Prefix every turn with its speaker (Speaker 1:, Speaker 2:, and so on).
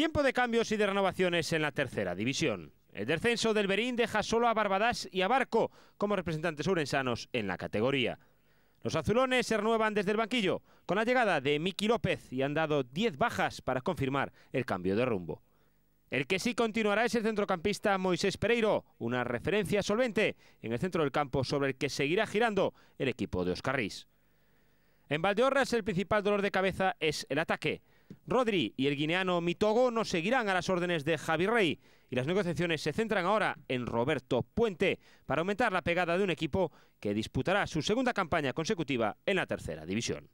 Speaker 1: Tiempo de cambios y de renovaciones en la tercera división. El descenso del Berín deja solo a Barbadas y a Barco como representantes urensanos en la categoría. Los azulones se renuevan desde el banquillo con la llegada de Miki López y han dado 10 bajas para confirmar el cambio de rumbo. El que sí continuará es el centrocampista Moisés Pereiro, una referencia solvente en el centro del campo sobre el que seguirá girando el equipo de Riz. En Valdeorras el principal dolor de cabeza es el ataque. Rodri y el guineano Mitogo no seguirán a las órdenes de Javi Rey y las negociaciones se centran ahora en Roberto Puente para aumentar la pegada de un equipo que disputará su segunda campaña consecutiva en la tercera división.